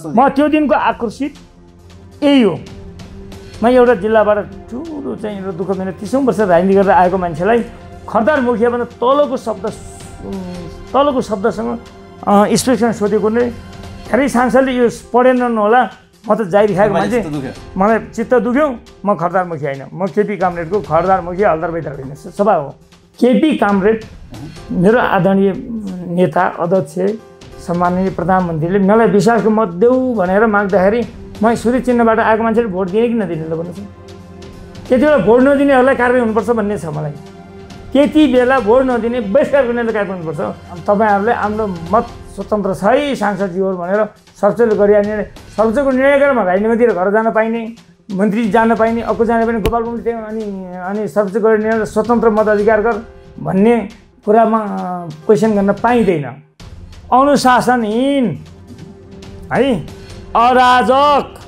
म त्यो दिनको आकर्षित यही हो म एउटा जिल्लाबाट ठुलो चाहिँ एउटा दुःख मेरो तिसौँ वर्ष राजनीति गरेर आएको मान्छेलाई खरदार मुखियाभन्दा तलको शब्द तलको शब्दसँग स्पेसन सोधेको नै धेरै सांसदले यो पढेनन् होला म त जाहिर खाएको मान्छे मलाई चित्त दुख्यो म खरदार मुखिया होइन म केपी कामरेडको खरदार मुखिया बैदार होइन सभा हो केपी कामरेड मेरो आदरणीय नेता अध्यक्ष सम्माननीय प्रधानमन्त्रीले मलाई विश्वासको मत देऊ भनेर माग्दाखेरि म सूर्य चिन्हबाट आएको मान्छेले भोट दिने कि नदिने त भन्नुहोस् त्यति बेला भोट नदिनेहरूलाई कारवाही हुनुपर्छ भन्ने छ मलाई त्यति बेला भोट नदिने बहिष्कार गर्नेलाई कारवाही हुनुपर्छ तपाईँहरूले हाम्रो मत स्वतन्त्र छ है हो भनेर सर्चले गरिहाल्ने सर्चको निर्णय गरेर म राजनीतिर घर जान पाइने मन्त्री जान पाइने अर्को जान पाइने गोपाल पनि अनि अनि अनि गरेर निर्णय स्वतन्त्र मत अधिकार गर भन्ने कुरामा क्वेसन गर्न पाइँदैन अनुशासनहीन है अराजक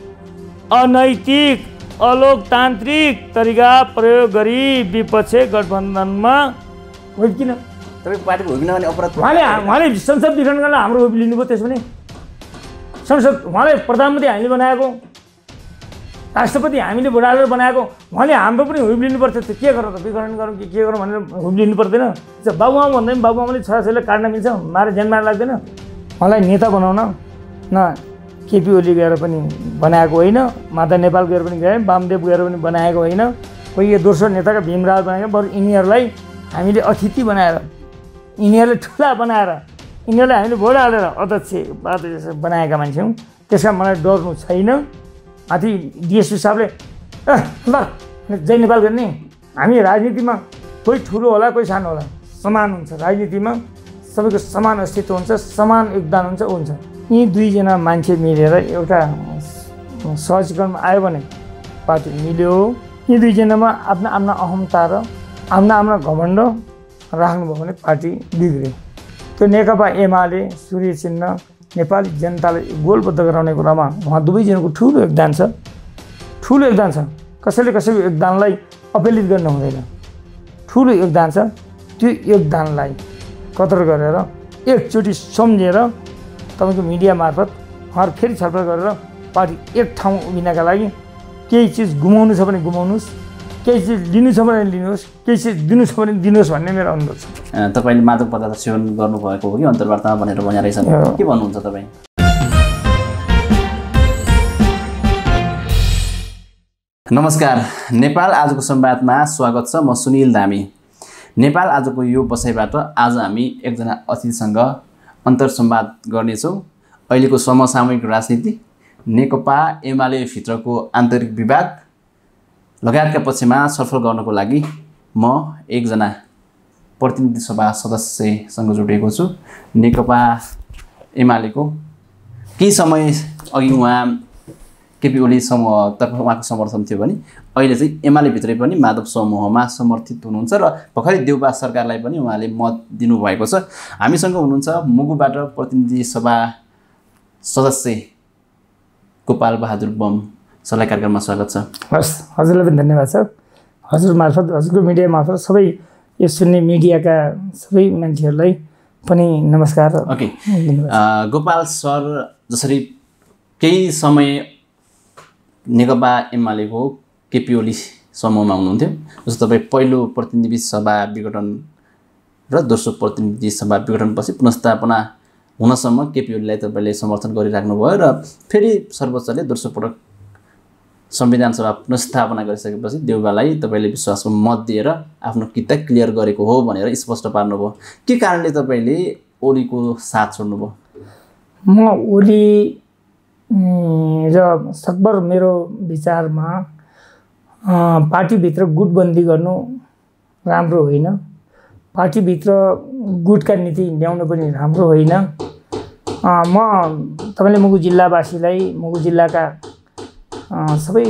अनैतिक अलोकतान्त्रिक तरिका प्रयोग गरी विपक्ष गठबन्धनमा किन तपाईँको पार्टीको होइन भने अपराध उहाँले उहाँले संसद विघटन गर्न हाम्रो लिनुभयो त्यसो भने संसद उहाँले प्रधानमन्त्री हामीले बनाएको राष्ट्रपति हामीले हालेर बनाएको उहाँले हाम्रो पनि हुम लिनुपर्छ त्यो के गरौँ त विघटन गरौँ कि के गरौँ भनेर हुब लिनु पर्दैन बाबुआमा भन्दा पनि बाबुआमाले छोराछोरीलाई काट्न मिल्छ मारे ज्यान मार लाग्दैन मलाई नेता बनाउन न केपी ओली गएर पनि बनाएको होइन माता नेपाल गएर पनि गएँ वामदेव गएर पनि बनाएको होइन कोही यो दोस्रो नेताको भीमराज बनाएको बरु यिनीहरूलाई हामीले अतिथि बनाएर यिनीहरूले ठुला बनाएर यिनीहरूलाई हामीले भोट हालेर अध्यक्ष बनाएका मान्छे हौँ त्यसमा मलाई डर्नु छैन माथि डिएसपी साहबले ए ल जय नेपाल गर्ने हामी राजनीतिमा कोही ठुलो होला कोही सानो होला समान हुन्छ राजनीतिमा सबैको समान अस्तित्व हुन्छ समान योगदान हुन्छ हुन्छ यी दुईजना मान्छे मिलेर एउटा सहजीकरणमा आयो भने पार्टी मिल्यो यी दुईजनामा आफ्ना आफ्ना अहमता र आफ्ना आफ्ना घमण्ड राख्नुभयो भने पार्टी बिग्रियो त्यो नेकपा एमाले सूर्य चिन्ह नेपाली जनतालाई गोलबद्ध गराउने कुरामा उहाँ दुवैजनाको ठुलो योगदान छ ठुलो योगदान छ कसैले कसैको योगदानलाई अपेलित गर्नु हुँदैन ठुलो योगदान छ त्यो योगदानलाई कदर गरेर एकचोटि सम्झेर तपाईँको मिडिया मार्फत उहाँहरू फेरि छलफल गरेर पार्टी एक ठाउँ उभिनका लागि केही चिज गुमाउनु छ भने गुमाउनुहोस् केही चिज लिनु छ भने लिनुहोस् केही चिज दिनु छ भने दिनुहोस् भन्ने मेरो अनुरोध छ तपाईँले मादक पदार्थ सेवन गर्नुभएको हो कि अन्तर्वार्तामा भनेर भने रहेछ के भन्नुहुन्छ तपाईँ नमस्कार नेपाल आजको संवादमा स्वागत छ म सुनिल दामी नेपाल आजको यो बसाइबाट आज हामी एकजना अतिथिसँग अन्तरसम्वाद गर्नेछौँ अहिलेको समसामयिक राजनीति नेकपा एमाले भित्रको आन्तरिक विवाद लगायतका पक्षमा छलफल गर्नको लागि म एकजना प्रतिनिधि सभा सदस्यसँग जोडिएको छु नेकपा एमालेको केही समय अघि उहाँ केपी ओली समूहतर्फ उहाँको समर्थन थियो भने अहिले चाहिँ एमालेभित्रै पनि माधव समूहमा समर्थित हुनुहुन्छ र भर्खरै देउबा सरकारलाई पनि उहाँले मत दिनुभएको छ हामीसँग हुनुहुन्छ मुगुबाट प्रतिनिधि सभा सदस्य गोपाल बहादुर बम सल्लाह कार्यक्रममा स्वागत छ हस् हजुरलाई पनि धन्यवाद सर हजुर मार्फत हजुरको मिडिया मार्फत सबै यो सुन्ने मिडियाका सबै मान्छेहरूलाई पनि नमस्कार ओके गोपाल सर जसरी केही समय नेकपा एमालेको केपी ओली समूहमा हुनुहुन्थ्यो जस्तो तपाईँ पहिलो प्रतिनिधि सभा विघटन र दोस्रो प्रतिनिधि सभा विघटनपछि पुनस्थापना हुनसम्म केपिओलीलाई तपाईँले समर्थन गरिराख्नुभयो र फेरि सर्वोच्चले दोस्रो पटक संविधान सभा पुनस्थापना गरिसकेपछि देउबालाई तपाईँले विश्वासको मत दिएर आफ्नो किताब क्लियर गरेको हो भनेर स्पष्ट पार्नुभयो के कारणले तपाईँले ओलीको साथ छोड्नुभयो म ओली र सकभर मेरो विचारमा पार्टीभित्र गुटबन्दी गर्नु राम्रो होइन पार्टीभित्र गुटका नीति ल्याउनु पनि राम्रो होइन म तपाईँले मुगु जिल्लावासीलाई मुगु जिल्लाका सबै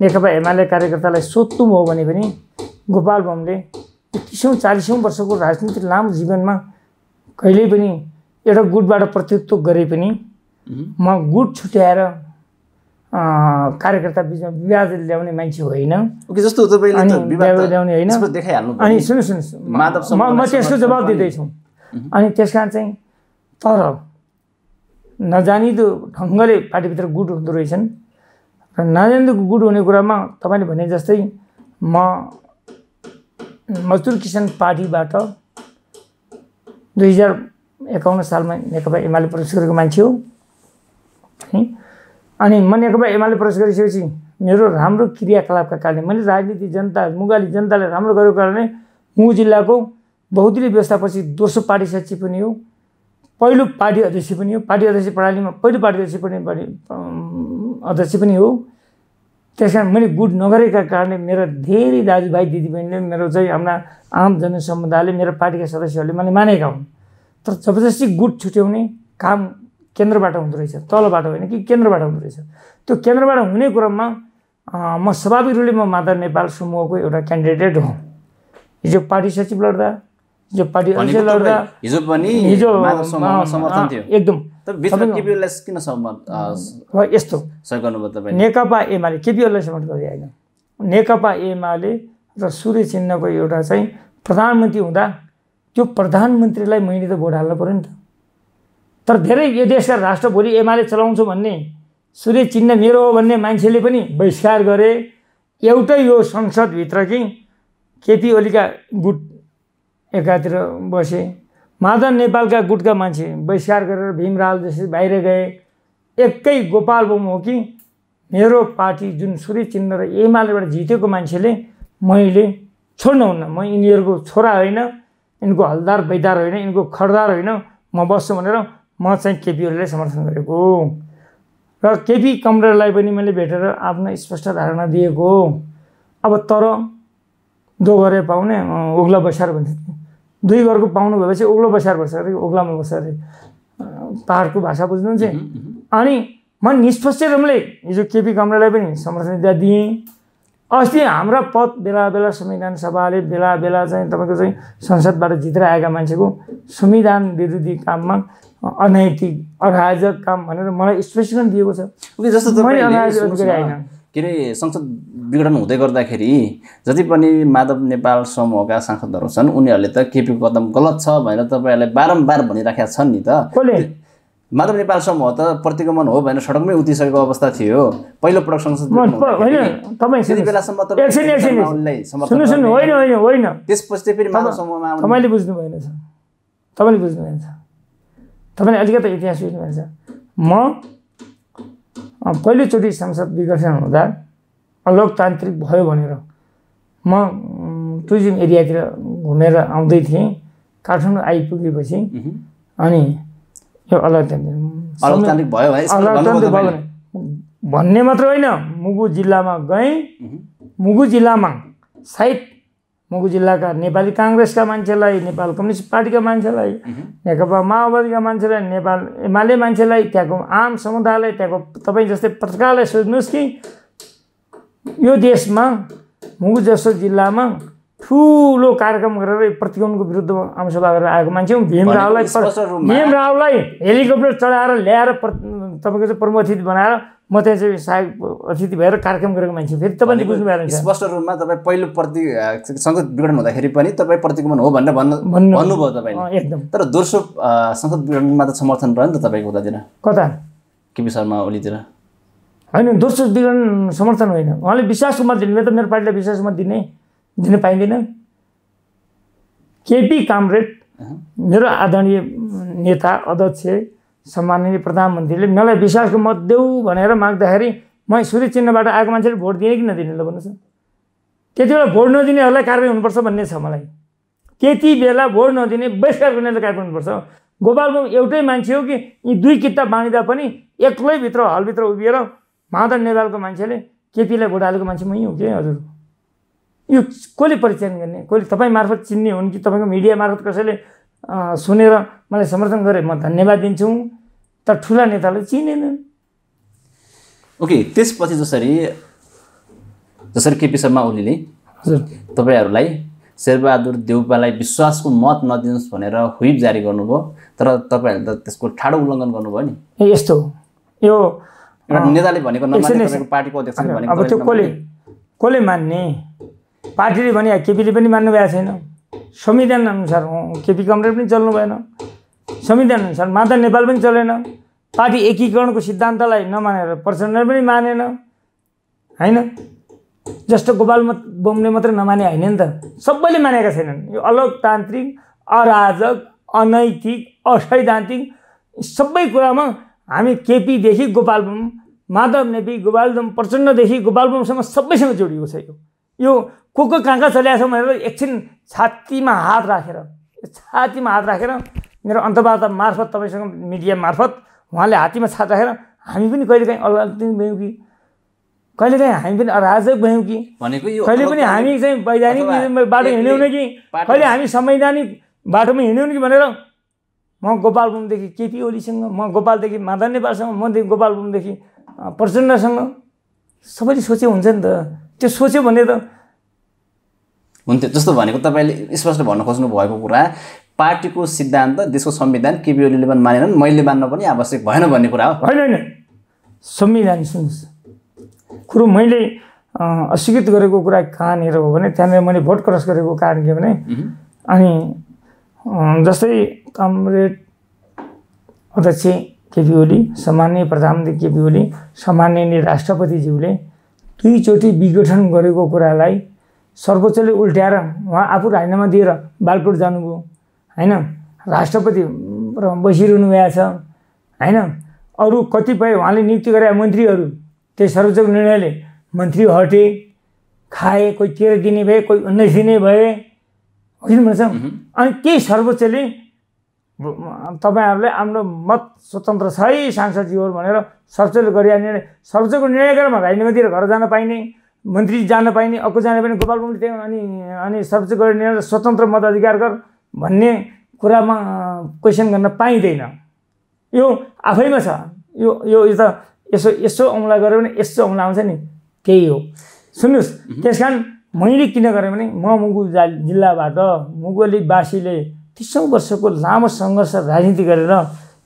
नेकपा एमाले कार्यकर्तालाई सोध्नु हो भने पनि गोपाल बमले तिसौँ चालिसौँ वर्षको राजनीति लामो जीवनमा कहिल्यै पनि एउटा गुटबाट प्रतित्व गरे पनि म गुट छुट्याएर कार्यकर्ता बिचमा विवाद ल्याउने मान्छे होइन जस्तो ल्याउने होइन अनि सुन्नु सुन्नुहोस् म म त्यसको जवाब दिँदैछु अनि त्यस कारण चाहिँ तर नजानिदो ढङ्गले पार्टीभित्र गुट हुँदो रहेछन् र नारायणको गुड हुने कुरामा तपाईँले भने जस्तै म मजदुर किसान पार्टीबाट दुई हजार एकाउन्न सालमा नेकपा एमाले प्रवेश गरेको मान्छे हो है अनि म नेकपा एमाले प्रवेश गरिसकेपछि मेरो राम्रो क्रियाकलापका कारणले मैले राजनीति जनता मुगाली जनताले राम्रो गरेको कारणले मु जिल्लाको बहुदलीय व्यवस्थापछि दोस्रो पार्टी सचिव पनि हो पहिलो पार्टी अध्यक्ष पनि हो पार्टी अध्यक्ष प्रणालीमा पहिलो पार्टी अध्यक्ष पनि अध्यक्ष पनि हो त्यस कारण मैले गुड नगरेका कारणले मेरा धेरै दाजुभाइ दिदीबहिनीले मेरो चाहिँ हाम्रा आम जनसमुदायले मेरो पार्टीका सदस्यहरूले मैले मानेका हुन् तर जबरजस्ती गुट छुट्याउने काम केन्द्रबाट हुँदो रहेछ तलबाट होइन कि केन्द्रबाट हुँदो रहेछ त्यो केन्द्रबाट हुने क्रममा म स्वाभाविक रूपले म मादर नेपाल समूहको एउटा क्यान्डिडेट हुँ हिजो पार्टी सचिव लड्दा यो पार्टी हिजो पनि हिजो समर्थन थियो एकदम किन यस्तो नेकपा एमाले केपिओलाई समर्थन गरे होइन नेकपा एमाले र सूर्य चिन्हको एउटा चाहिँ प्रधानमन्त्री हुँदा त्यो प्रधानमन्त्रीलाई मैले त भोट हाल्नु पऱ्यो नि त तर धेरै यो देशका राष्ट्र भोलि एमाले चलाउँछु भन्ने सूर्य चिन्ह मेरो हो भन्ने मान्छेले पनि बहिष्कार गरे एउटै यो संसदभित्र कि केपी ओलीका गुट एकातिर बसेँ मादन नेपालका गुटका मान्छे बहिष्कार गरेर भीमराल जस्तै बाहिर गए एकै गोपाल बम हो कि मेरो पार्टी जुन सूर्य चिन्ह र एमालेबाट जितेको मान्छेले मैले छोड्नुहुन्न म यिनीहरूको छोरा होइन यिनको हलदार बैदार होइन यिनको खडदार होइन म बस्छु भनेर म चाहिँ केपी समर्थन गरेको र केपी कमरेडलाई पनि मैले भेटेर आफ्नो स्पष्ट धारणा दिएको अब तर दो पाउने उग्ला बसार भन्थे दुई घरको पाउनु भएपछि ओग्लो बसार बस्छ अरे ओग्लामा बस्छ अरे पाहाडको भाषा बुझ्नुहुन्छ अनि म निष्पक्ष रूपले हिजो केपी कमरालाई पनि समर्थनीयता दिएँ अस्ति हाम्रा पद बेला बेला संविधान सभाले बेला बेला चाहिँ तपाईँको चाहिँ संसदबाट जितेर आएका मान्छेको संविधान विरोधी काममा अनैतिक अराजक काम भनेर मलाई स्पष्टीकरण दिएको छ जस्तो अराजक होइन के अरे संसद विघटन हुँदै गर्दाखेरि जति पनि माधव नेपाल समूहका सांसदहरू छन् उनीहरूले त केपी कदम गलत छ भनेर तपाईँहरूले बारम्बार भनिराखेका छन् नि त माधव नेपाल समूह त प्रतिगमन हो भनेर सडकमै उतिसकेको अवस्था थियो पहिलो पटक संसद बुझ्नु भएन तपाईँले बुझ्नु भएन तपाईँले अलिकति इतिहास बुझ्नु भएन म पहिलोचोटि संसद विघटन हुँदा लोकतान्त्रिक भयो भनेर म टुरिज्म एरियातिर घुमेर आउँदै थिएँ काठमाडौँ आइपुगेपछि अनि यो अलोकतान्त्रिक भयो भने भन्ने मात्र होइन मुगु जिल्लामा गएँ मुगु जिल्लामा सायद मुगु जिल्लाका नेपाली काङ्ग्रेसका मान्छेलाई नेपाल कम्युनिस्ट पार्टीका मान्छेलाई नेकपा माओवादीका मान्छेलाई नेपाल एमाले मान्छेलाई त्यहाँको आम समुदायलाई त्यहाँको तपाईँ जस्तै पत्रकारलाई सोध्नुहोस् कि यो देशमा मुगु जस्तो जिल्लामा ठुलो कार्यक्रम गरेर प्रतिगमनको विरुद्धमा आमसभा गरेर आएको मान्छे हो भीम रावलाई भीम रावलाई हेलिकप्टर चढाएर ल्याएर तपाईँको चाहिँ प्रमोथित बनाएर म त्यहाँ चाहिँ सहायक अतिथि भएर कार्यक्रम गरेको मान्छे फेरि तपाईँले बुझ्नु भएन स्पष्ट रूपमा तपाईँ पहिलो प्रति संसद विघटन हुँदाखेरि पनि तपाईँ प्रतिगमन हो भनेर भन्नु भन्नुभयो तपाईँ एकदम तर दोस्रो संसद विघटनमा त समर्थन रह्यो नि त तपाईँको उतातिर कता केपी शर्मा ओलीतिर होइन दोस्रो विघटन समर्थन होइन उहाँले विश्वासको मत दिने त मेरो पार्टीलाई विश्वासको मत दिने दिन पाइँदैन केपी कामरेड मेरो आदरणीय नेता अध्यक्ष सम्माननीय प्रधानमन्त्रीले मलाई विश्वासको मत देऊ भनेर माग्दाखेरि म सूर्य चिन्हबाट आएको मान्छेले भोट दिने कि नदिने ल भन्नुहोस् त्यति बेला भोट नदिनेहरूलाई कारवाही हुनुपर्छ भन्ने छ मलाई त्यति बेला भोट नदिने बहिष्कार गर्नेलाई कारवाही हुनुपर्छ गोपालको एउटै मान्छे हो कि यी दुई किताब बाँडिँदा पनि एक्लैभित्र हलभित्र उभिएर माधव नेपालको मान्छेले केपीलाई भोट हालेको मान्छे मै हो कि हजुर यो कसले परिचय गर्ने कसले तपाईँ मार्फत चिन्ने हुन् कि तपाईँको मिडिया मार्फत कसैले सुनेर मलाई समर्थन गरे म धन्यवाद दिन्छु तर ठुला नेतालाई चिनेनन् ओके त्यसपछि जसरी जसरी केपी शर्मा ओलीले तपाईँहरूलाई शेरबहादुर देउपालाई विश्वासको मत नदिनुहोस् भनेर हुइप जारी गर्नुभयो तर तपाईँहरूले त त्यसको ठाडो उल्लङ्घन गर्नुभयो नि ए यस्तो यो नेताले भनेको पार्टीको अध्यक्ष अब त्यो कसले कसले मान्ने पार्टीले भने केपीले पनि मान्नु भएको छैन संविधान अनुसार केपी कमरे पनि चल्नु भएन संविधान अनुसार मात्र नेपाल पनि चलेन पार्टी एकीकरणको सिद्धान्तलाई नमानेर प्रचण्ड पनि मानेन होइन जस्तो गोपाल मत बोम्ले मात्रै नमाने होइन नि त सबैले मानेका छैनन् यो अलोकतान्त्रिक अराजक अनैतिक असैद्धान्तिक सबै कुरामा हामी केपीदेखि गोपाल बम माधव नेपी गोपाल बम प्रचण्डदेखि गोपाल बमसम्म सबैसँग जोडिएको छ यो यो को को कहाँ कहाँ चल्याएको छ भनेर एकछिन छातीमा हात राखेर छातीमा हात राखेर मेरो अन्तर्वार्ता मार्फत तपाईँसँग मिडिया मार्फत उहाँले हात्तीमा छात राखेर हामी पनि कहिलेकाहीँ अल्लाह भयौँ कि कहिलेकाहीँ हामी पनि अराजक भयौँ कि भनेको कहिले पनि हामी चाहिँ वैधानिक बाटो हिँड्यौँ कि कहिले हामी संवैधानिक बाटोमा हिँड्यौँ कि भनेर म गोपाल बुमदेखि केपी ओलीसँग म गोपालदेखि माधव नेपालसँग मदेखि गोपाल बुमदेखि प्रचण्डसँग सबैले सोचे हुन्छ नि त त्यो सोच्यो भने त हुन्थ्यो जस्तो भनेको तपाईँले स्पष्ट भन्न खोज्नु भएको कुरा पार्टीको सिद्धान्त देशको संविधान केपी ओलीले पनि मानेनन् मैले मान्न पनि आवश्यक भएन भन्ने कुरा हो होइन होइन संविधान सुन्नुहोस् कुरो मैले अस्वीकृत गरेको कुरा कहाँनिर हो भने त्यहाँनिर मैले भोट क्रस गरेको कारण के भने अनि जस्तै कमरेड अध्यक्ष केपी ओली सामान्य प्रधानमन्त्री केपी ओली सामान्य राष्ट्रपतिज्यूले दुईचोटि विघटन गरेको कुरालाई सर्वोच्चले उल्ट्याएर उहाँ आफू राजीनामा दिएर बालकोट जानुभयो होइन राष्ट्रपति बसिरहनु भएको छ होइन अरू कतिपय उहाँले नियुक्ति गरे मन्त्रीहरू त्यही सर्वोच्च निर्णयले मन्त्री हटे खाए कोही तेह्र दिने भए कोही उन्नाइस दिने भए भन्छ अनि केही सर्वोच्चले तपाईँहरूले आफ्नो मत स्वतन्त्र छ है सांसदजीहरू भनेर सर्वोच्चले गरि निर्णय सर्वोच्चको निर्णय गरेर राजनीतिर घर जान पाइने मन्त्री जान पाइने अर्को जान पाइने गोपाल पनि अनि अनि सर्वोच्च गरेर निर्णय स्वतन्त्र मताधिकार गर भन्ने कुरामा क्वेसन गर्न पाइँदैन यो आफैमा छ यो यो त यसो यसो औँला गऱ्यो भने यसो औँला आउँछ नि त्यही हो सुन्नुहोस् त्यस कारण मैले किन गरेँ भने म मुगु जिल्लाबाट मुगलीवासीले तिसौँ वर्षको लामो सङ्घर्ष राजनीति गरेर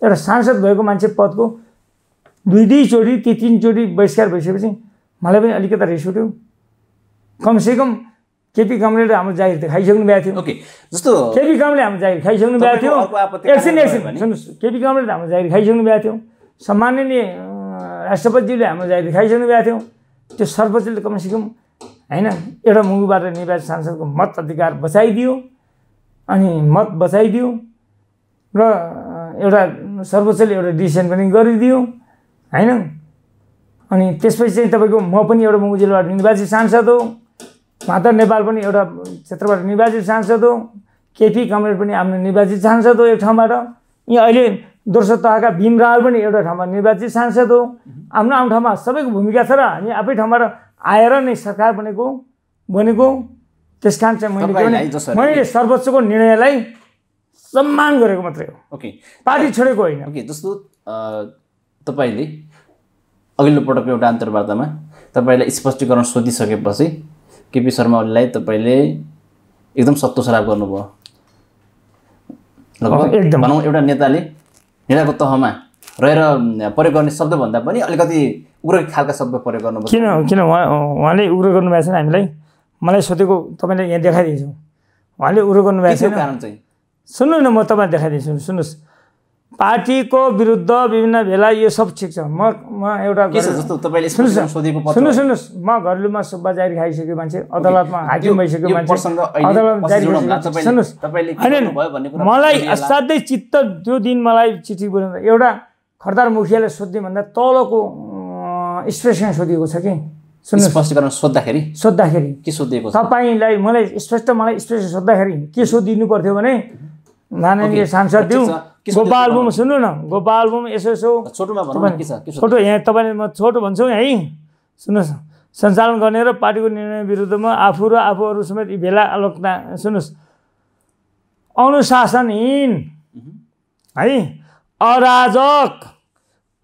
एउटा सांसद भएको मान्छे पदको दुई दुईचोटि ती तिनचोटि बहिष्कार भइसकेपछि मलाई पनि अलिकति रिस उठ्यो कमसेकम केपी कमलेले हाम्रो जागिर त खाइसक्नु भएको थियो ओके जस्तो केपी कमले हाम्रो जागिर खाइसक्नु भएको थियो एकछिन एकछिन सुन्नुहोस् केपी कमले त हाम्रो जागिर खाइसक्नु भएको थियो सामान्यले राष्ट्रपतिजीले हाम्रो जागिर खाइसक्नु भएको थियो त्यो सर्वोच्चले कमसेकम होइन एउटा मुगुबाट निर्वाचित सांसदको मत अधिकार बचाइदियो अनि मत बचाइदियो र एउटा सर्वोच्चले एउटा डिसिसन पनि गरिदियो होइन अनि त्यसपछि चाहिँ तपाईँको म पनि एउटा मुगु जिल्लाबाट निर्वाचित सांसद हो माधव नेपाल पनि एउटा क्षेत्रबाट निर्वाचित सांसद हो केपी कमरेड पनि आफ्नो निर्वाचित सांसद हो एक ठाउँबाट यहाँ अहिले दोस्रो तहका भीम रावल पनि एउटा ठाउँमा निर्वाचित सांसद हो आफ्नो आफ्नो ठाउँमा सबैको भूमिका छ र हामी आफै ठाउँबाट आएर नै सरकार बनेको बनेको त्यस कारण चाहिँ मैले मैले सर्वोच्चको निर्णयलाई सम्मान गरेको मात्रै हो ओके पार्टी छोडेको होइन ओके जस्तो तपाईँले अघिल्लो पटक एउटा अन्तर्वार्तामा तपाईँलाई स्पष्टीकरण सोधिसकेपछि केपी शर्मा ओलीलाई तपाईँले एकदम सत्तो सराब गर्नुभयो एकदम भनौँ एउटा नेताले नेताको तहमा रहेर प्रयोग गर्ने शब्दभन्दा पनि अलिकति उग्र खालका शब्द प्रयोग गर्नुभयो किन किन उहाँ उहाँले उग्र गर्नुभएको छैन हामीलाई मलाई सोधेको तपाईँले यहाँ देखाइदिन्छु उहाँले उग्र गर्नुभएको छैन कारण चाहिँ सुन्नु न म तपाईँलाई देखाइदिन्छु सुन्नुहोस् पार्टीको विरुद्ध विभिन्न भेला यो सब ठिक छ म म एउटा सुन्नुहोस् सुन्नुहोस् म घरेलुमा सुब्बा जारी खाइसक्यो मान्छे अदालतमा हाकिम भइसक्यो मान्छे अदालतमा सुन्नुहोस् होइन मलाई असाध्यै चित्त त्यो दिन मलाई चिठी बुझाउँदा एउटा खरदार मुखियाले सोध्ने भन्दा तलको स्पेसमा सोधिएको छ कि सुन्नुहोस् सोद्धाखेरि सोद्धाखेरि के सोधिएको तपाईँलाई मलाई स्पष्ट मलाई स्पेस सोद्धाखेरि के सोधिदिनु पर्थ्यो भने माननीय सांसद दिउँ गोपाल बुम सुन्नु न गोपाल बुम यसो यसो छोटोमा छोटो यहाँ तपाईँले म छोटो भन्छु है सुन्नुहोस् न सञ्चालन गर्ने र पार्टीको निर्णय विरुद्धमा आफू र आफूहरू समेत भेला अलोकता सुन्नुहोस् अनुशासनहीन है अराजक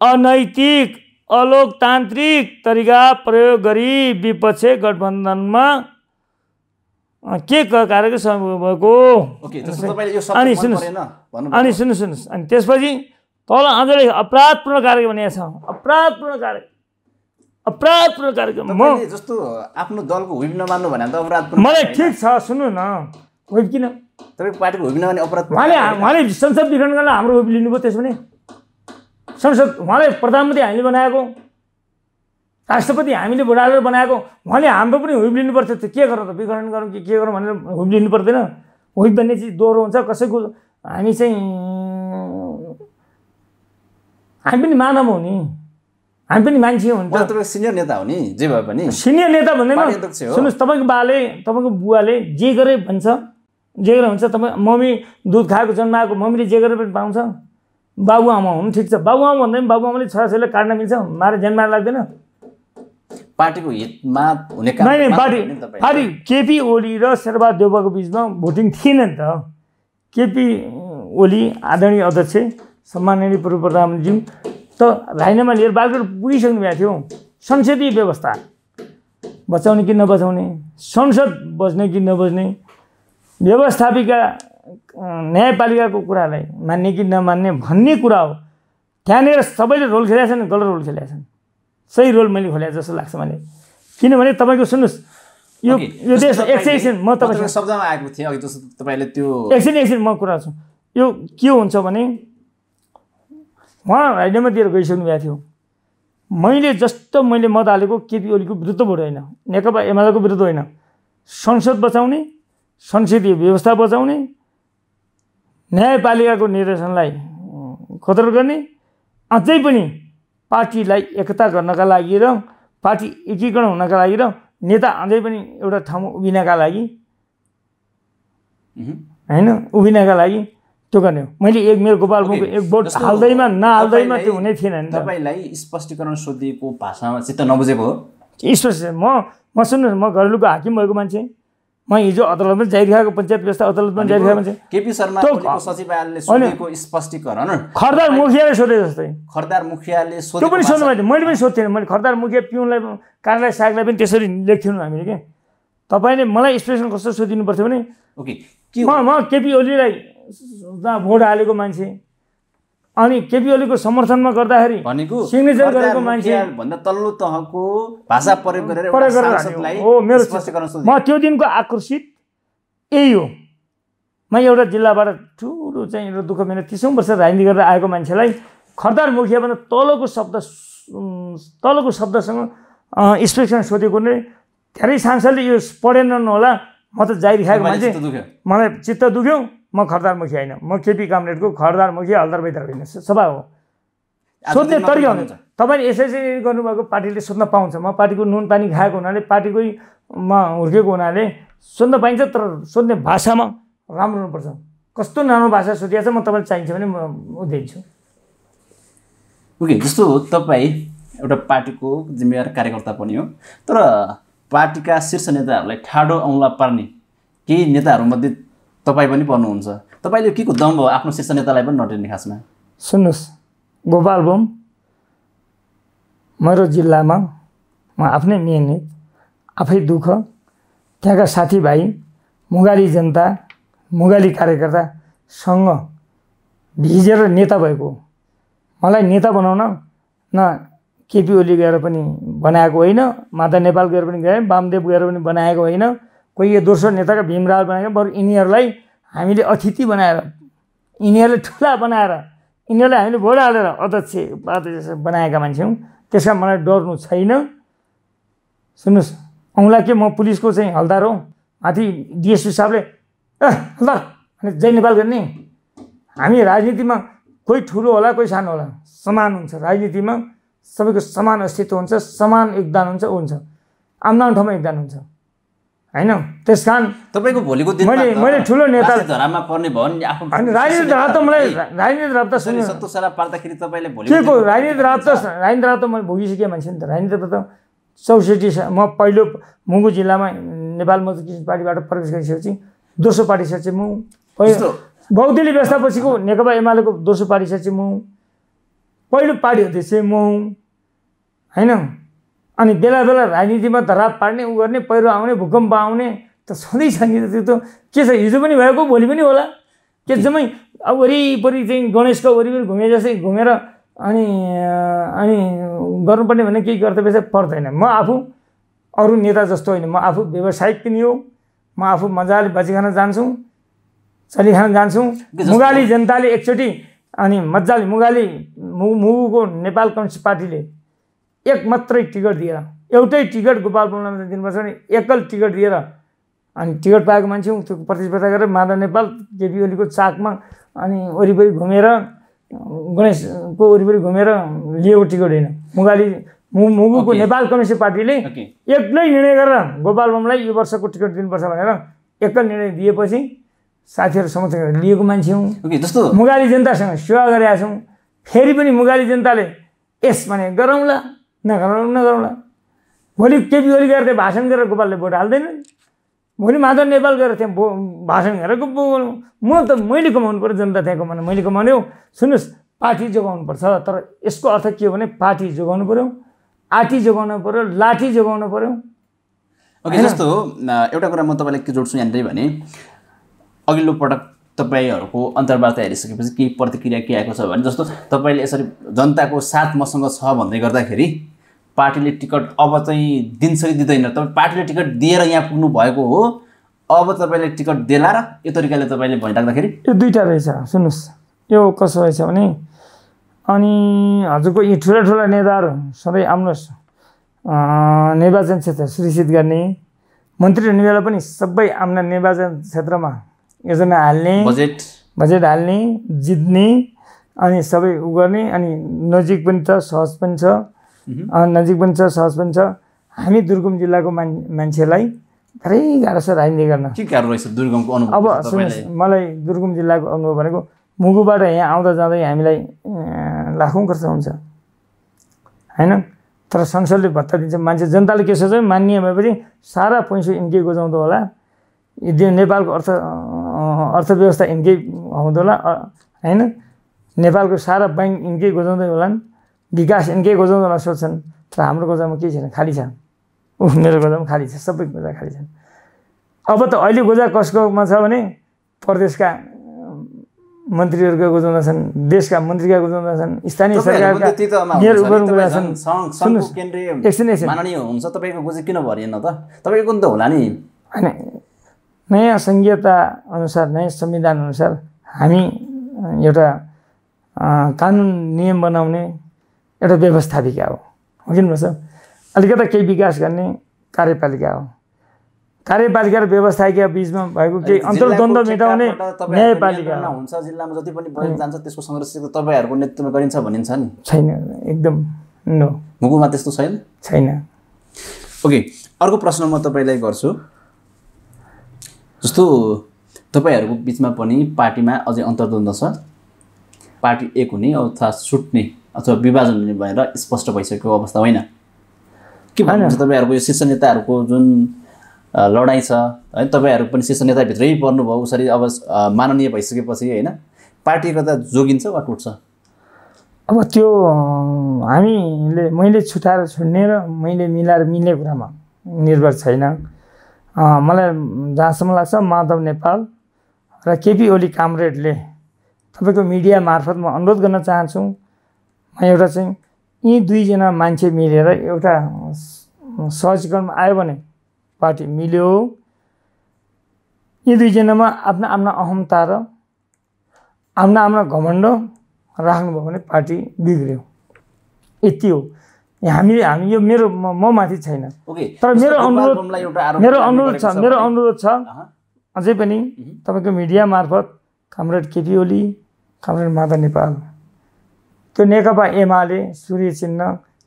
अनैतिक अलोकतान्त्रिक तरिका प्रयोग गरी विपक्ष गठबन्धनमा के समय भएको अनि सुन्नुहोस् अनि सुन्नुहोस् सुन्नुहोस् अनि त्यसपछि तल आजले अपराधपूर्ण कार्यक्रम भनेको छ अपराधपूर्ण कार्य अपराधपूर्ण कार्यक्रम म जस्तो आफ्नो दलको हुइप नमान्नु भने त अपराध मलाई ठिक छ सुन्नु न हुइप किन तपाईँको पार्टीको हुइप नमान्ने अपराध उहाँले उहाँले संसद विघटन गर्न हाम्रो हुइप लिनुभयो त्यसो भने संसद उहाँले प्रधानमन्त्री हामीले बनाएको राष्ट्रपति हामीले बुढाले बनाएको उहाँले हाम्रो पनि हुइब लिनुपर्छ त्यो के गरौँ त विघटन गरौँ कि के गरौँ भनेर हुइब लिनु पर्दैन हुप भन्ने चाहिँ दोहोरो हुन्छ कसैको हामी चाहिँ हामी पनि मानव हो नि हामी पनि मान्छे हो नि सिनियर नेता हो नि जे भए पनि सिनियर नेता भन्दैन सुन्नुहोस् तपाईँको बाले तपाईँको बुवाले जे गरे भन्छ जे गरे हुन्छ तपाईँ मम्मी दुध खाएको जन्माएको मम्मीले जे गरे पनि पाउँछ बाबुआमा हुनु ठिक छ बाबुआमा भन्दा पनि बाबुआमाले छोराछोरीलाई काट्न मिल्छ मारे जन्मा लाग्दैन पार्टीको हितमा हुने काम नै पार्टी पार्टी केपी ओली र शेरबा देवको बिचमा भोटिङ थिएन नि त केपी ओली आदरणीय अध्यक्ष सम्माननीय पूर्व प्रधानमन्त्रीज्यू त राजीनामा लिएर बालकोट पुगिसक्नु भएको थियो संसदीय व्यवस्था बचाउने कि नबचाउने संसद बच्ने कि नबज्ने व्यवस्थापिका न्यायपालिकाको कुरालाई मान्ने कि नमान्ने भन्ने कुरा हो त्यहाँनिर सबैले रोल खेलेका छन् गलत रोल खेलेका छन् सही रोल मैले खोले जस्तो लाग्छ मलाई किनभने तपाईँको सुन्नुहोस् यो यो देश एकछिन म तपाईँको शब्दमा आएको थिएँ अघि जस्तो तपाईँले त्यो एकछिन एकछिन म कुरा छु यो के हुन्छ भने उहाँ राइडमा दिएर गइसक्नु भएको थियो मैले जस्तो मैले मत हालेको केपी ओलीको विरुद्ध होइन नेकपा एमालेको विरुद्ध होइन संसद बचाउने संसदीय व्यवस्था बचाउने न्यायपालिकाको निर्देशनलाई खतरा गर्ने अझै पनि पार्टीलाई एकता गर्नका लागि र पार्टी एकीकरण हुनका लागि र नेता अझै पनि एउटा ठाउँमा उभिनका लागि होइन उभिनका लागि त्यो गर्ने हो मैले एक मेरो गोपालको एक भोट हाल्दैमा नहाल्दैमा त्यो हुने थिएन नि तपाईँलाई स्पष्टीकरण सोधिएको भाषामा चित्त नबुझेको हो स्पष्ट म म सुन्नुहोस् म घरेलुको हाकिम भएको मान्छे म हिजो अदालतमा जाइरहेको पञ्चायत व्यवस्था अदालतमा जाइरहेको मान्छे केपी शर्मा सचिवालयले सोधेको स्पष्टीकरण खरदार मुखियाले सोधे जस्तै खरदार मुखियाले त्यो पनि सोध्नु मैले मैले पनि सोध्थेँ मैले खरदार मुखिया पिउनलाई कार्यालय सागलाई पनि त्यसरी लेख्थ्यौँ हामीले के तपाईँले मलाई स्पेसन कस्तो सोधिनु पर्थ्यो भने ओके म केपी ओलीलाई भोट हालेको मान्छे अनि केपी ओलीको समर्थनमा गर्दाखेरि भनेको सिग्नेचर गरेको मान्छे भन्दा तल्लो तहको भाषा प्रयोग गरेर म त्यो दिनको आकर्षित यही हो म एउटा जिल्लाबाट ठुलो चाहिँ एउटा दुःख मिलेर तिसौँ वर्ष राजनीति गरेर आएको मान्छेलाई खरदार मुखियाभन्दा तलको शब्द तलको शब्दसँग स्पेक्सन सोधेको नै धेरै सांसदले यो पढेनन् होला म त जाइरहेको मान्छे मलाई चित्त दुख्यो म खरदारमुखी होइन म केपी कामरेडको खरदारमुखी हलदार बैदार होइन सभा हो सोध्ने तरिका हुन्छ तपाईँले यसरी गर्नुभएको पार्टीले सोध्न पाउँछ म पार्टीको नुन पानी खाएको हुनाले पार्टीकै म हुर्केको हुनाले सोध्न पाइन्छ तर सोध्ने भाषामा राम्रो हुनुपर्छ कस्तो नराम्रो भाषा सोधिएको म तपाईँलाई चाहिन्छ भने म दिन्छु ओके जस्तो तपाईँ एउटा पार्टीको जिम्मेवार कार्यकर्ता पनि हो तर पार्टीका शीर्ष नेताहरूलाई ठाडो औँला पार्ने केही नेताहरूमध्ये तपाईँ पनि पढ्नुहुन्छ तपाईँले के को दम भयो आफ्नो शीर्ष नेतालाई पनि नटेर्ने खासमा सुन्नुहोस् गोपाल बम मेरो जिल्लामा म आफ्नै मिहिनेत आफै दुःख त्यहाँका साथीभाइ मुगाली जनता मुगाली कार्यकर्तासँग भिजेर नेता भएको मलाई नेता बनाउन न केपी ओली गएर पनि बनाएको होइन माता नेपाल गएर पनि गएँ वामदेव गएर पनि बनाएको होइन कोही यो दोस्रो नेताको भीमराल बनाएको बरु यिनीहरूलाई हामीले अतिथि बनाएर यिनीहरूले ठुला बनाएर यिनीहरूलाई हामीले भोट हालेर अध्यक्ष उपाध्यक्ष बनाएका मान्छे हौँ त्यसमा मलाई डर्नु छैन सुन्नुहोस् औँला के म पुलिसको चाहिँ हल्दार हो माथि डिएसपी साहबले ए अनि जय नेपाल गर्ने हामी राजनीतिमा कोही ठुलो होला कोही सानो होला समान हुन्छ राजनीतिमा सबैको समान अस्तित्व हुन्छ समान योगदान हुन्छ हुन्छ आम्ना ठाउँमा योगदान हुन्छ होइन त्यस कारण तपाईँको भोलिको दिन मैले मैले ठुलो नेता धरामा पर्ने भयो नि आफ्नो राजनीति रात त मलाई राजनीति रात त सुन्नु सत्तो सारा पार्दाखेरि तपाईँले भोलि के को राजनीति रात त राजनीति रात त मैले भोगिसकेँ मान्छे नि त राजनीति रात त चौसठी म पहिलो मुगु जिल्लामा नेपाल मजदुर पार्टीबाट प्रवेश गरिसकेपछि दोस्रो पार्टी सचिव म बौद्धली व्यवस्थापछिको नेकपा एमालेको दोस्रो पार्टी सचिव म पहिलो पार्टी अध्यक्ष म होइन अनि बेला बेला राजनीतिमा धराप पार्ने उ गर्ने पहिरो आउने भूकम्प आउने त सधैँ छ नि त्यो त के छ हिजो पनि भएको भोलि पनि होला के जम्मै अब वरिपरि चाहिँ गणेशको वरिपरि घुमे जस्तै घुमेर अनि अनि गर्नुपर्ने भने केही कर्तव्य चाहिँ पर्दैन म आफू अरू नेता जस्तो होइन म आफू व्यवसायिक पनि हो म आफू मजाले बाजी खान जान्छौँ चली खान जान्छौँ मुगाली जनताले एकचोटि अनि मजाले मुगाली मु मुगुको नेपाल कम्युनिस्ट पार्टीले एक मात्रै टिकट दिएर एउटै टिकट गोपाल बमलाई दिनुपर्छ भने एकल टिकट दिएर अनि टिकट पाएको मान्छे त्यो प्रतिस्पर्धा गरेर माधव नेपाल केपी ओलीको चाकमा अनि वरिपरि घुमेर गणेशको वरिपरि घुमेर लिएको टिकट होइन मुगाली मु मुगुको नेपाल कम्युनिस्ट पार्टीले एक्लै निर्णय गरेर गोपाल बमलाई यो वर्षको टिकट दिनुपर्छ भनेर एकल निर्णय दिएपछि साथीहरू समर्थकहरू लिएको मान्छे हौँ जस्तो मुगाली जनतासँग सेवा गरेका छौँ फेरि पनि मुगाली जनताले यस भने गरौँला नगरौँ नगरौँला भोलि केपी ओली गएर त्यहाँ भाषण गरेर गोपालले भोट हाल्दैन नि भोलि माधव नेपाल गएर त्यहाँ भो भाषण गरेर म त मैले कमाउनु पऱ्यो जनता त्यहाँ कमाउनु मैले कमाउने हो सुन्नुहोस् पार्टी जोगाउनु पर्छ तर यसको अर्थ के हो भने पार्टी जोगाउनु पऱ्यो आटी जोगाउनु पऱ्यो लाठी जोगाउनु पऱ्यो ओके जस्तो एउटा कुरा म तपाईँलाई के जोड्छु यहाँनिर भने अघिल्लो पटक तपाईँहरूको अन्तर्वार्ता हेरिसकेपछि केही प्रतिक्रिया के आएको छ भने जस्तो तपाईँले यसरी जनताको साथ मसँग छ भन्दै गर्दाखेरि पार्टीले टिकट अब चाहिँ दिन्छ कि दिँदैन तपाईँ पार्टीले टिकट दिएर यहाँ पुग्नु भएको हो अब तपाईँले टिकट देला र यो तरिकाले तपाईँले भनिराख्दाखेरि यो दुइटा रहेछ सुन्नुहोस् यो कसो रहेछ भने अनि हजुरको यी ठुला ठुला नेताहरू सधैँ आउनुहोस् निर्वाचन क्षेत्र सुनिश्चित गर्ने मन्त्री हुने बेला पनि सबै आम्ना निर्वाचन क्षेत्रमा योजना हाल्ने बजेट बजेट हाल्ने जित्ने अनि सबै उ गर्ने अनि नजिक पनि छ सहज पनि छ नजिक पनि छ सहज पनि छ हामी दुर्गम जिल्लाको मान् मान्छेलाई धेरै गाह्रो छ राजनीति गर्न के गाह्रो दुर्गमको अनुभव अब सुन्नुहोस् मलाई दुर्गम जिल्लाको अनुभव भनेको मुगुबाट यहाँ आउँदा जाँदै हामीलाई लाखौँ खर्च हुन्छ होइन तर संसदले भत्ता दिन्छ मान्छे जनताले के सोच्छ मान्ने भएपछि सारा पैसा इन्के गुजाउँदो होला यदि नेपालको अर्थ अर्थव्यवस्था इन्कै हुँदो होला होइन नेपालको सारा ब्याङ्क इन्कै होला नि विकास एनके गोजाउँ सोध्छन् तर हाम्रो गोजामा केही छैन खाली छ ऊ मेरो गोजामा खाली छ सबै गोजा खाली छन् अब त अहिले गोजा कसकोमा छ भने प्रदेशका मन्त्रीहरूका गोजाउँदा छन् देशका मन्त्रीका गोजाउँदा छन् स्थानीय सरकारका हुन्छ तपाईँको किन भरिएन त तपाईँको त होला नि होइन नयाँ सङ्घीयता अनुसार नयाँ संविधान अनुसार हामी एउटा कानुन नियम बनाउने एउटा व्यवस्थापिका हो हो भन्नुहोस् अलिकता केही विकास गर्ने कार्यपालिका हो कार्यपालिका र व्यवस्थापिका बिचमा भएको केही अन्तर्द्वन्द मेटाउने न्यायपालिका हुन्छ जिल्लामा जति पनि बजेट जान्छ त्यसको संरक्षित तपाईँहरूको नेतृत्व गरिन्छ भनिन्छ नि छैन एकदम नो मुकुमा त्यस्तो छैन छैन ओके अर्को प्रश्न म तपाईँलाई गर्छु जस्तो तपाईँहरूको बिचमा पनि पार्टीमा अझै अन्तर्द्वन्द छ पार्टी एक हुने अथवा सुट्ने अथवा विभाजन हुने भएर स्पष्ट भइसकेको अवस्था होइन के भन्नुहुन्छ तपाईँहरूको यो शीर्ष नेताहरूको जुन लडाइँ छ है तपाईँहरू पनि शीर्ष नेताभित्रै पर्नुभयो उसरी अब माननीय भइसकेपछि होइन पार्टी पार्टीगता जोगिन्छ वा टुट्छ अब त्यो हामीले मैले छुट्याएर छुट्ने र मैले मिलाएर मिल्ने कुरामा निर्भर छैन मलाई जहाँसम्म लाग्छ माधव नेपाल र केपी ओली कामरेडले तपाईँको मिडिया मार्फत म अनुरोध गर्न चाहन्छु एउटा चाहिँ यी दुईजना मान्छे मिलेर एउटा सहजीकरण आयो भने पार्टी मिल्यो यी दुईजनामा आफ्ना आफ्ना अहमता र आफ्ना आफ्ना घमण्ड राख्नुभयो भने पार्टी बिग्रियो यति हो हामीले हामी यो मेरो म माथि छैन तर मेरो अनुरोध मेरो अनुरोध छ मेरो अनुरोध छ अझै पनि तपाईँको मिडिया मार्फत कामरेड केपी ओली कामरेड माता नेपाल त्यो नेकपा एमाले सूर्य चिन्ह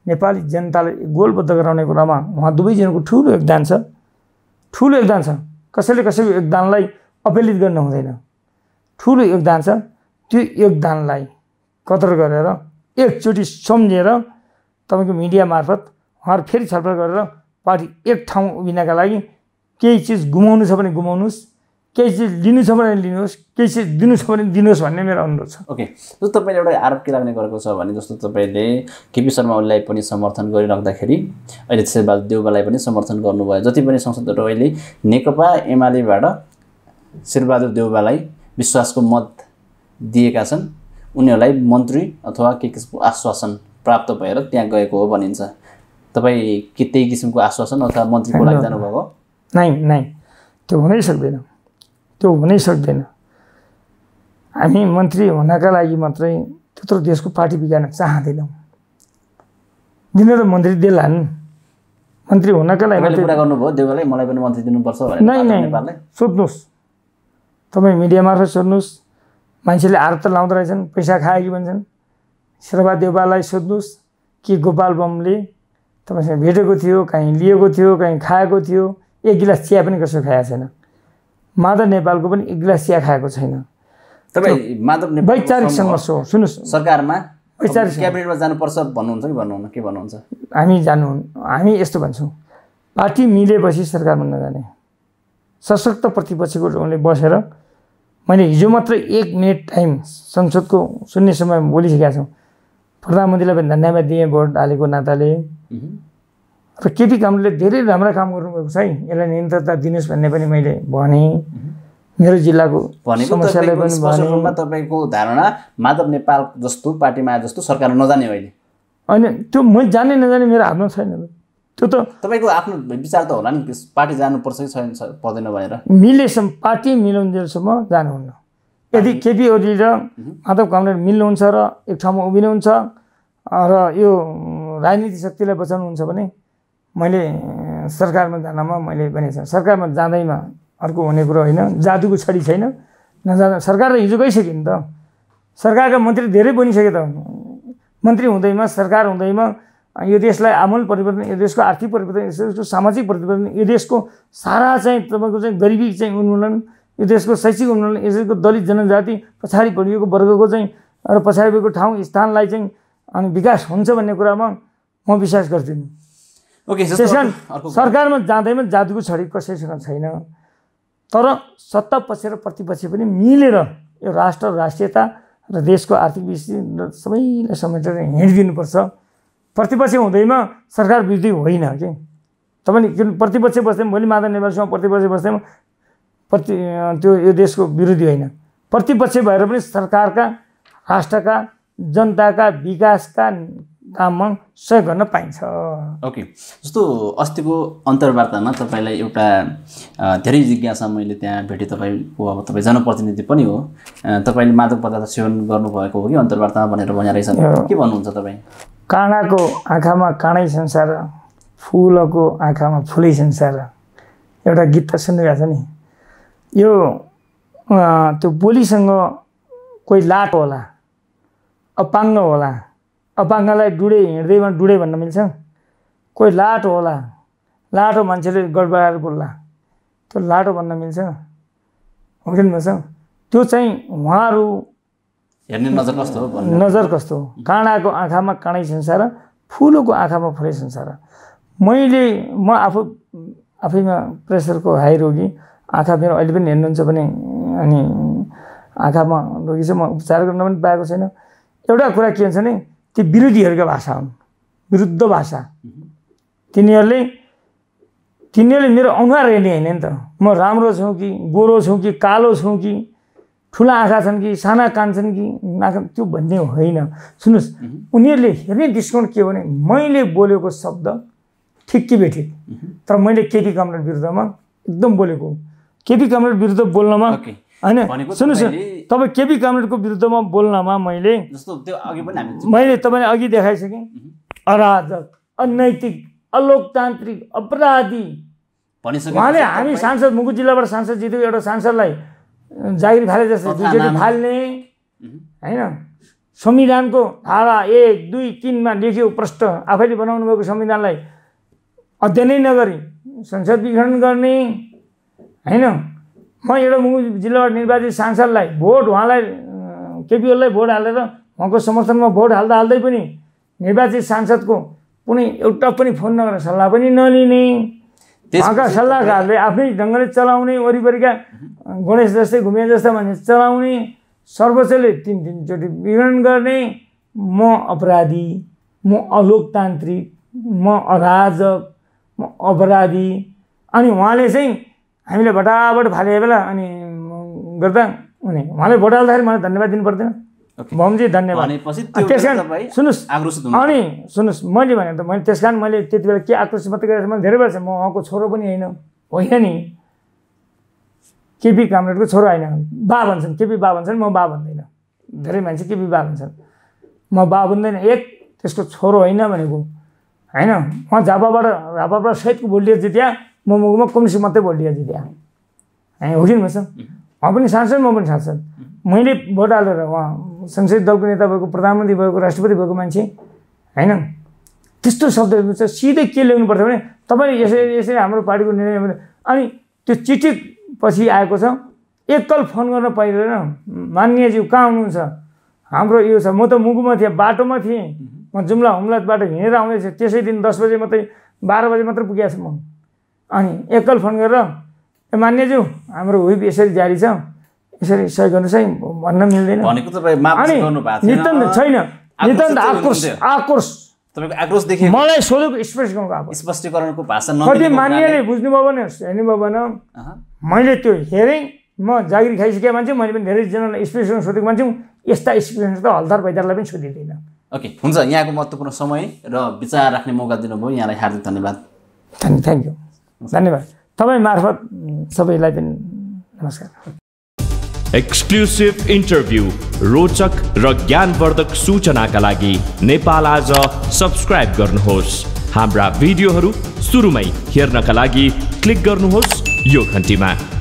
नेपाली जनतालाई गोलबद्ध गराउने कुरामा उहाँ दुवैजनाको ठुलो योगदान छ ठुलो योगदान छ कसैले कसैको योगदानलाई अपेलित गर्नु हुँदैन ठुलो योगदान छ त्यो योगदानलाई कदर गरेर एकचोटि सम्झेर तपाईँको मिडिया मार्फत उहाँहरू फेरि छलफल गरेर पार्टी एक ठाउँ उभिनका लागि केही चिज गुमाउनु छ भने गुमाउनुहोस् केही चिज लिनु छ भने लिनुहोस् केही चिज दिनु छ भने दिनुहोस् भन्ने मेरो अनुरोध छ ओके जस्तो तपाईँले एउटा आरोप के लाग्ने गरेको छ भने जस्तो तपाईँले केपी शर्मा ओलीलाई पनि समर्थन गरिराख्दाखेरि अहिले त्यसै बाद देउबालाई पनि समर्थन गर्नुभयो जति पनि संसदहरू अहिले नेकपा एमालेबाट शेरबहादुर देउबालाई विश्वासको मत दिएका छन् उनीहरूलाई मन्त्री अथवा के किसिमको आश्वासन प्राप्त भएर त्यहाँ गएको हो भनिन्छ तपाईँ के त्यही किसिमको आश्वासन अथवा मन्त्रीको लागि जानुभएको नै नै त्यो हुनै सक्दैन त्यो हुनै सक्दैन हामी मन्त्री हुनका लागि मात्रै त्यत्रो देशको पार्टी बिगार्न चाहँदैनौँ त मन्त्री देला मन्त्री हुनका लागि नै नै सोध्नुहोस् तपाईँ मिडिया मार्फत सोध्नुहोस् मान्छेले आरोप त लाउँदो रहेछन् पैसा खायो कि भन्छन् शेरबा देवबालाई सोध्नुहोस् कि गोपाल बमले तपाईँसँग भेटेको थियो कहीँ लिएको थियो कहीँ खाएको थियो एक गिलास चिया पनि कसो खाएको छैन माधव नेपालको पनि एक गिलास चिया खाएको छैन तपाईँ माधव नेपाल वैचारिकसँग सो सुन्नुहोस् सरकारमा वैचारिक क्याबिनेटमा जानुपर्छ भन्नुहुन्छ कि भन्नुहुन्न के भन्नुहुन्छ हामी जानु हामी यस्तो भन्छौँ पार्टी मिलेपछि सरकारमा नजाने सशक्त प्रतिपक्षको ढङ्गले बसेर मैले हिजो मात्र एक मिनट टाइम संसदको सुन्ने समयमा बोलिसकेका छौँ प्रधानमन्त्रीलाई पनि धन्यवाद दिएँ भोट हालेको नाताले र केटी कामले धेरै राम्रा काम गर्नुभएको छ है यसलाई निरन्तरता दिनुहोस् भन्ने पनि मैले भने मेरो जिल्लाको समस्यालाई पनि तपाईँको धारणा माधव नेपाल जस्तो पार्टीमा जस्तो सरकार नजाने अहिले होइन त्यो मैले जाने नजाने मेरो हातमा छैन त्यो त तपाईँको आफ्नो विचार त होला नि पार्टी जानुपर्छ कि छैन पर्दैन भनेर मिलेसम्म पार्टी मिलाउन्जेलसम्म जानुहुन्न यदि केपी ओली र माधव कामले मिल्नुहुन्छ र एक ठाउँमा उभिनुहुन्छ र यो राजनीति शक्तिलाई बचाउनुहुन्छ भने मैले सरकारमा जानमा मैले भनेको छ सरकारमा जाँदैमा अर्को हुने कुरो होइन जादुको छडी छैन नजाँदा सरकार त हिजो गइसक्यो नि त सरकारका मन्त्री धेरै बनिसके त मन्त्री हुँदैमा सरकार हुँदैमा यो देशलाई आमूल परिवर्तन यो देशको आर्थिक परिवर्तन यो देशको सामाजिक परिवर्तन यो देशको सारा चाहिँ तपाईँको चाहिँ गरिबी चाहिँ उन्मूलन यो देशको शैक्षिक उन्मूलन यो देशको दलित जनजाति पछाडि परिएको वर्गको चाहिँ र पछाडि ठाउँ स्थानलाई चाहिँ अनि विकास हुन्छ भन्ने कुरामा म विश्वास गर्दिनँ त्यस सरकारमा जाँदैमा जादुको छडी कसैसँग छैन तर सत्ता पक्ष र प्रतिपक्ष पनि मिलेर यो राष्ट्र राष्ट्रियता र देशको आर्थिक विषय सबैलाई समेटेर हिँडिदिनुपर्छ प्रतिपक्ष हुँदैमा सरकार विरुद्धि होइन कि तपाईँले किन प्रतिपक्ष बस्दै भोलि माता नेपालसँग प्रतिपक्ष बस्दै प्रति त्यो यो देशको विरोधी होइन प्रतिपक्ष भएर पनि सरकारका राष्ट्रका जनताका विकासका काममा सहयोग गर्न पाइन्छ ओके जस्तो अस्तिको अन्तर्वार्तामा तपाईँलाई एउटा धेरै जिज्ञासा मैले त्यहाँ भेटेँ तपाईँको अब तपाईँ जनप्रतिनिधि पनि हो तपाईँले मादक पदार्थ सेवन गर्नुभएको हो कि अन्तर्वार्तामा भनेर भनेर के भन्नुहुन्छ तपाईँ काँडाको आँखामा काँडै संसार फुलको आँखामा फुलै संसार एउटा गीत त सुन्नुभएको छ नि यो त्यो बोलीसँग कोही लाट होला अपाङ्ग होला अब डुडे हिँड्दै भने डुडे भन्न मिल्छ कोही लाटो होला लाटो मान्छेले गडबडाएर बोल्ला त्यो लाटो भन्न मिल्छ हुँदैन त्यो चाहिँ उहाँहरू हेर्ने नजर कस्तो हो नजर कस्तो हो काँडाको आँखामा काँडै संसार फुलोको आँखामा फुलै संसार मैले म आफू आफैमा प्रेसरको हाई रोगी आँखा मेरो अहिले पनि हेर्नुहुन्छ भने अनि आँखामा रोगी चाहिँ म उपचार गर्न पनि पाएको छैन एउटा कुरा के हुन्छ नि त्यो विरोधीहरूको भाषा हुन् विरुद्ध भाषा तिनीहरूले तिनीहरूले मेरो अनुहार हेर्ने होइन नि त म राम्रो छु कि गोरो छु कि कालो छु कि ठुला आँखा छन् कि साना कान छन् कि नाका त्यो भन्ने होइन सुन्नुहोस् उनीहरूले हेर्ने डिस्काउन्ट के हो भने मैले बोलेको शब्द ठिक कि बेठिक तर मैले केपी कमरेड विरुद्धमा एकदम बोलेको केपी कमरेड विरुद्ध बोल्नमा होइन सुन्नुहोस् न तपाईँ केपी कामरेडको विरुद्धमा बोल्नमा मैले जस्तो त्यो अघि पनि हामी मैले तपाईँले अघि देखाइसकेँ अराजक अनैतिक अलोकतान्त्रिक अपराधी उहाँले हामी सांसद मुगु जिल्लाबाट सांसद जितेको एउटा सांसदलाई जागिर फाले जस्तो दुईचोटि फाल्ने होइन संविधानको धारा एक दुई तिनमा लेख्यो प्रष्ट आफैले बनाउनु भएको संविधानलाई अध्ययनै नगरी संसद विघटन गर्ने होइन म एउटा जिल्लाबाट निर्वाचित सांसदलाई भोट उहाँलाई केपिओललाई भोट हालेर उहाँको समर्थनमा भोट हाल्दा हाल्दै पनि निर्वाचित सांसदको कुनै एउटा पनि फोन नगरेर सल्लाह पनि नलिने उहाँका सल्लाहकारले आफ्नै ढङ्गले चलाउने वरिपरिका गणेश जस्तै घुमे जस्तै मान्छे चलाउने सर्वोच्चले तिन तिनचोटि विवरण गर्ने म अपराधी म अलोकतान्त्रिक म अराजक म अपराधी अनि उहाँले चाहिँ हामीले भटाभट फाले बेला अनि गर्दा उनी उहाँले भोट हाल्दाखेरि मलाई धन्यवाद दिनु पर्दैन भमजी धन्यवाद त्यस कारण सुन्नुहोस् अनि सुन्नुहोस् मैले भने त मैले त्यस कारण मैले त्यति बेला के आक्रोश मात्रै गरेको मैले धेरै बेला छ म उहाँको छोरो पनि होइन होइन नि केपी कामरेडको छोरो होइन बा भन्छन् केपी बा भन्छन् म बा भन्दैन धेरै मान्छे केपी बा भन्छन् म बा भन्दैन एक त्यसको छोरो होइन भनेको होइन उहाँ झापाबाट झापाबाट सहितको भोलि जित्या म मुगुमा कम्युनिस्ट मात्रै भोट लिएर जितेँ हामी हामी हो कि मसँग उहाँ पनि सांसद म पनि सांसद मैले भोट हालेर उहाँ संसदीय दलको नेता भएको प्रधानमन्त्री भएको राष्ट्रपति भएको मान्छे होइन त्यस्तो शब्दहरू चाहिँ सिधै के ल्याउनु पर्थ्यो भने तपाईँले यसरी यसरी हाम्रो पार्टीको निर्णय अनि त्यो चिठी पछि आएको छ एकतल फोन गर्न पाइँदैन मान्यज्यू कहाँ हुनुहुन्छ हाम्रो यो छ म त मुगुमा थिएँ बाटोमा थिएँ म जुम्ला हुम्लाबाट हिँडेर आउँदैछु त्यसै दिन दस बजे मात्रै बाह्र बजे मात्रै पुगेको छु म अनि एकल फोन गरेर ए मान्यज्यू हाम्रो हुप यसरी जारी छ यसरी सही गर्नुहोस् है भन्न मिल्दैन नितन्त छैन नितन्त आक्रोश आक्रोश देखि मलाई सोधेको स्पष्ट अब स्पष्टीकरणको भाषा कति मान्यले बुझ्नुभयो भने हेर्नुभयो भने मैले त्यो हेरेँ म जागिर खाइसकेको मान्छे मैले पनि धेरैजनालाई स्पेससँग सोधेको मान्छे यस्ता स्पेसन त हल्दार भैदारलाई पनि सोधिँदैन ओके हुन्छ यहाँको महत्त्वपूर्ण समय र विचार राख्ने मौका दिनुभयो यहाँलाई हार्दिक धन्यवाद थ्याङ्क यू धन्यवाद तपाईँ मार्फत सबैलाई पनि नमस्कार एक्सक्लुसिभ इन्टरभ्यू रोचक र ज्ञानवर्धक सूचनाका लागि नेपाल आज सब्सक्राइब गर्नुहोस् हाम्रा भिडियोहरू सुरुमै हेर्नका लागि क्लिक गर्नुहोस् यो घन्टीमा